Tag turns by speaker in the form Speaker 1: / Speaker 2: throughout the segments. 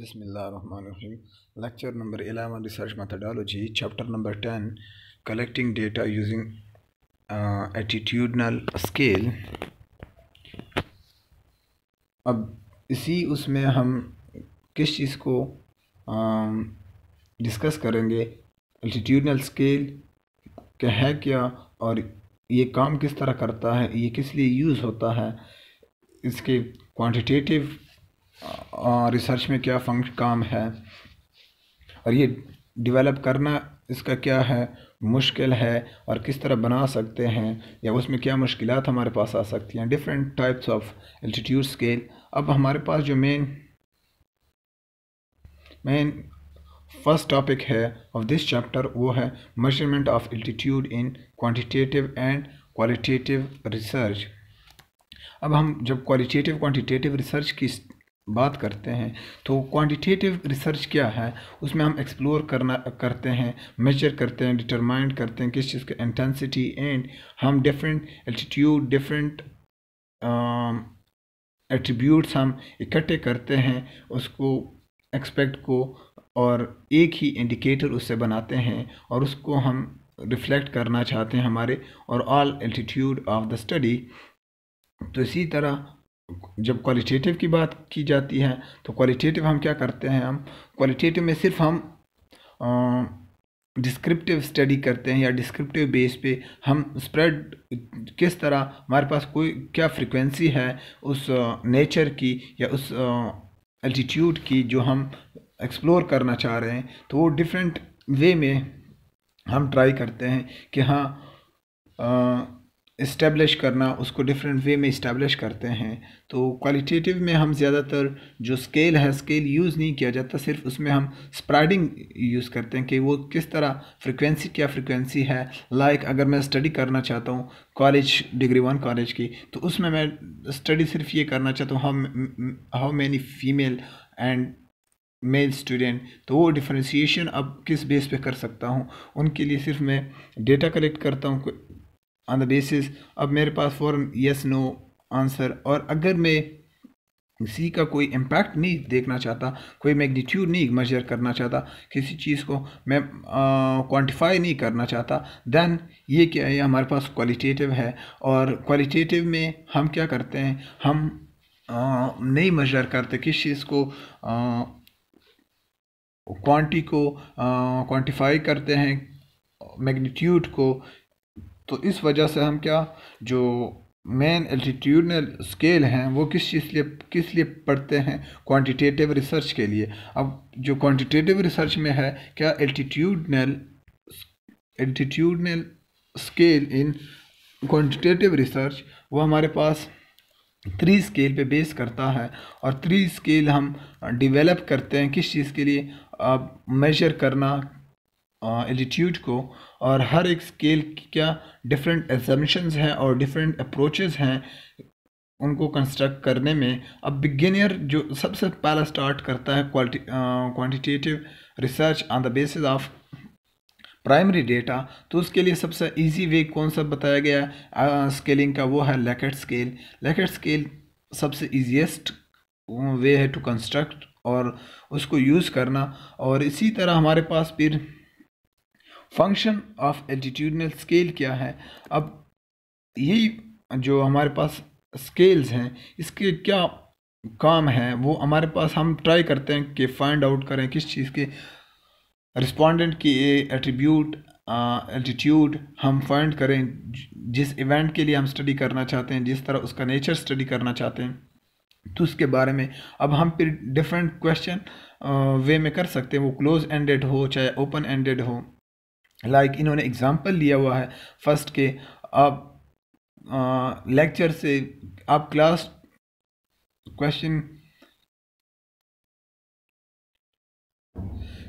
Speaker 1: बिसमीम lecture number eleven research methodology chapter number ten collecting data using attitudinal scale अब इसी उसमें हम किस चीज़ को डिस्कस um, करेंगे एटीट्यूडनल स्केल क्या है क्या और ये काम किस तरह करता है ये किस लिए यूज़ होता है इसके क्वांटिटेटिव रिसर्च में क्या फंक्श काम है और ये डिवेलप करना इसका क्या है मुश्किल है और किस तरह बना सकते हैं या उसमें क्या मुश्किल हमारे पास आ सकती हैं different types of altitude scale अब हमारे पास जो मेन मेन फर्स्ट टॉपिक है ऑफ दिस चैप्टर वो है measurement of altitude in quantitative and qualitative research अब हम जब क्वालिटेटिव क्वांटिटेटिव रिसर्च की बात करते हैं तो क्वांटिटेटिव रिसर्च क्या है उसमें हम एक्सप्लोर करना करते हैं मेजर करते हैं डिटरमाइंड करते हैं किस चीज़ का इंटेंसिटी एंड हम डिफरेंट एल्टीट्यूड डिफरेंट एट्रीब्यूट्स हम इकट्ठे करते हैं उसको एक्सपेक्ट को और एक ही इंडिकेटर उससे बनाते हैं और उसको हम रिफ्लेक्ट करना चाहते हैं हमारे overall altitude of the study तो इसी तरह जब क्वालिटेटिव की बात की जाती है तो क्वालिटेटिव हम क्या करते हैं हम क्वालिटेटिव में सिर्फ हम डिस्क्रिप्टिव स्टडी करते हैं या डिस्क्रिप्टिव बेस पे हम स्प्रेड किस तरह हमारे पास कोई क्या फ्रीक्वेंसी है उस नेचर की या उस एल्टीट्यूड की जो हम एक्सप्लोर करना चाह रहे हैं तो वो डिफरेंट वे में हम ट्राई करते हैं कि हाँ इस्टेब्लिश करना उसको डिफरेंट वे में इस्टेब्लिश करते हैं तो क्वालिटेटिव में हम ज़्यादातर जो स्केल है स्केल यूज़ नहीं किया जाता सिर्फ उसमें हम स्प्राइडिंग यूज़ करते हैं कि वो किस तरह फ्रिक्वेंसी क्या फ्रिक्वेंसी है लाइक like, अगर मैं स्टडी करना चाहता हूँ कॉलेज डिग्री वन कॉलेज की तो उसमें मैं स्टडी सिर्फ ये करना चाहता हूँ how how many female and male student तो वो डिफ्रेंसीशन अब किस बेस पे कर सकता हूँ उनके लिए सिर्फ मैं डेटा कलेक्ट करता हूँ ऑन द बेसिस अब मेरे पास फ़ौर येस नो आंसर और अगर मैं किसी का कोई इम्पैक्ट नहीं देखना चाहता कोई मैग्नीट्यूड नहीं मेजर करना चाहता किसी चीज़ को मैं क्वांटिफाई नहीं करना चाहता दैन ये क्या है हमारे पास क्वालिटेटिव है और क्वालिटेटिव में हम क्या करते हैं हम आ, नहीं मेजर करते किस चीज़ को क्वांटी को क्वांटिफाई करते हैं मैग्नीट्यूड को तो इस वजह से हम क्या जो मेन एल्टीट्यूडनल स्केल हैं वो किस चीज़ लिए किस लिए पढ़ते हैं क्वांटिटेटिव रिसर्च के लिए अब जो क्वांटिटेटिव रिसर्च में है क्या altitudinal altitudinal scale in quantitative research वो हमारे पास थ्री स्केल पे बेस करता है और थ्री स्केल हम डिवेलप करते हैं किस चीज़ के लिए अब मेजर करना एल्टीट्यूड को और हर एक स्केल की क्या डिफरेंट एजम्पन्स हैं और डिफरेंट अप्रोचेस हैं उनको कंस्ट्रक्ट करने में अब बिगिनियर जो सबसे पहला स्टार्ट करता है quantitative research on the basis of primary data तो उसके लिए सबसे इजी वे कौन सा बताया गया है स्केलिंग का वो है लेकेट स्केल लेकेट स्केल सबसे इजीएस्ट वे है टू कंस्ट्रक्ट और उसको यूज़ करना और इसी तरह हमारे पास फिर फंक्शन ऑफ एल्टीट्यूडनल स्केल क्या है अब यही जो हमारे पास स्केल्स हैं इसके क्या काम है वो हमारे पास हम ट्राई करते हैं कि फाइंड आउट करें किस चीज़ के रिस्पॉन्डेंट की एट्रीब्यूट एल्टीट्यूड हम फाइंड करें जिस इवेंट के लिए हम स्टडी करना चाहते हैं जिस तरह उसका नेचर स्टडी करना चाहते हैं तो उसके बारे में अब हम फिर डिफरेंट क्वेश्चन वे में कर सकते हैं वो क्लोज एंडेड हो चाहे ओपन एंडेड हो लाइक like, इन्होंने एग्ज़ाम्पल लिया हुआ है फर्स्ट के आप लेक्चर से आप क्लास क्वेश्चन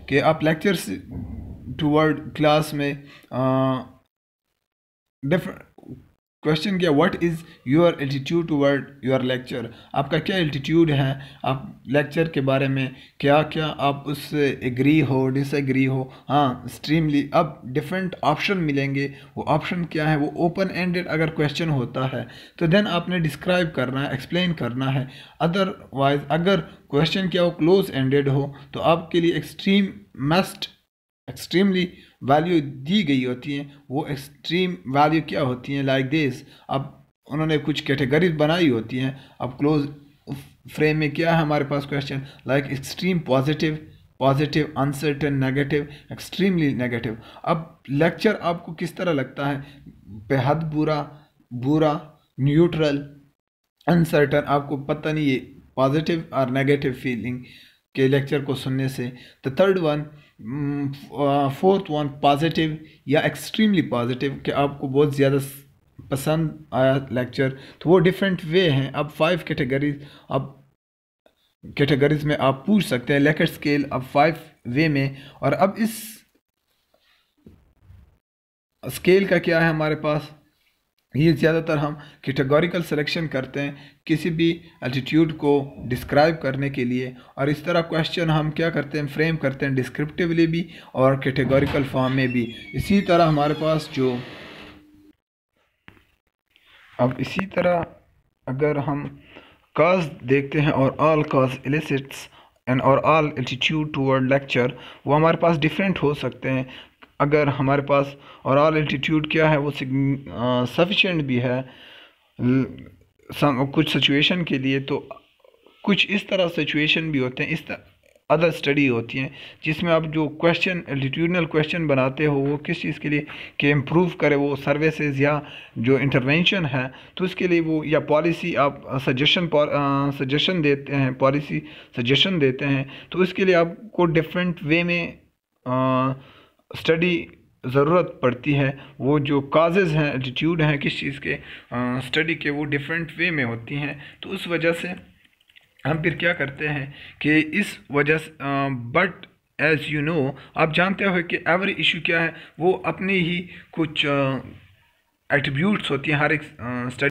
Speaker 1: के आप लेक्चर टूवर्ड क्लास में डिफरेंट क्वेश्चन किया what is your altitude toward your lecture आपका क्या एल्टीट्यूड है आप लेक्चर के बारे में क्या क्या आप उससे एग्री हो डिसएग्री हो हाँ स्ट्रीमली अब डिफरेंट ऑप्शन मिलेंगे वो ऑप्शन क्या है वो ओपन एंडेड अगर क्वेश्चन होता है तो देन आपने डिस्क्राइब करना है एक्सप्लेन करना है अदरवाइज अगर क्वेश्चन क्या हो क्लोज एंडेड हो तो आपके लिए एक्सट्रीम मस्ट एक्सट्रीमली वैल्यू दी गई होती हैं वो एक्सट्रीम वैल्यू क्या होती हैं लाइक दिस अब उन्होंने कुछ कैटेगरीज बनाई होती हैं अब क्लोज फ्रेम में क्या है हमारे पास question like extreme positive positive uncertain negative extremely negative अब लेक्चर आपको किस तरह लगता है बेहद बुरा बुरा न्यूट्रल अनसर्टन आपको पता नहीं ये पॉजिटिव और नेगेटिव फीलिंग के लेक्चर को सुनने से the third one fourth one positive या एक्सट्रीमली पॉजिटिव कि आपको बहुत ज़्यादा पसंद आया लेक्चर तो वो डिफरेंट वे हैं अब फाइव कैटेगरीज अब कैटेगरीज में आप पूछ सकते हैं लेकर स्केल अब फाइव वे में और अब इस स्केल का क्या है हमारे पास ये ज़्यादातर हम कैटेगोरिकल सिलेक्शन करते हैं किसी भी एल्टीट्यूड को डिस्क्राइब करने के लिए और इस तरह क्वेश्चन हम क्या करते हैं फ्रेम करते हैं डिस्क्रिप्टिवली भी और कैटेगोरिकल फॉर्म में भी इसी तरह हमारे पास जो अब इसी तरह अगर हम काज देखते हैं overall cause elicits and overall attitude toward lecture वो हमारे पास डिफरेंट हो सकते हैं अगर हमारे पास और एल्टीट्यूड क्या है वो सफिशेंट भी है सम, कुछ सिचुएशन के लिए तो कुछ इस तरह सिचुएशन भी होते हैं इस तरह अदर स्टडी होती हैं जिसमें आप जो क्वेश्चन एल्टीट्यूडनल क्वेश्चन बनाते हो वो किस चीज़ के लिए कि इम्प्रूव करे वो सर्विसेज या जो इंटरवेंशन है तो उसके लिए वो या पॉलिसी आप सजेशन सजेशन देते हैं पॉलिसी सजेशन देते हैं तो उसके लिए आपको डिफरेंट वे में आ, स्टडी ज़रूरत पड़ती है वो जो काजेज़ हैं एटीट्यूड हैं किस चीज़ के स्टडी के वो डिफरेंट वे में होती हैं तो उस वजह से हम फिर क्या करते हैं कि इस वजह से बट एज़ यू नो आप जानते हो कि एवरी इशू क्या है वो अपने ही कुछ एट्रीब्यूट्स होती हैं हर एक स्टडी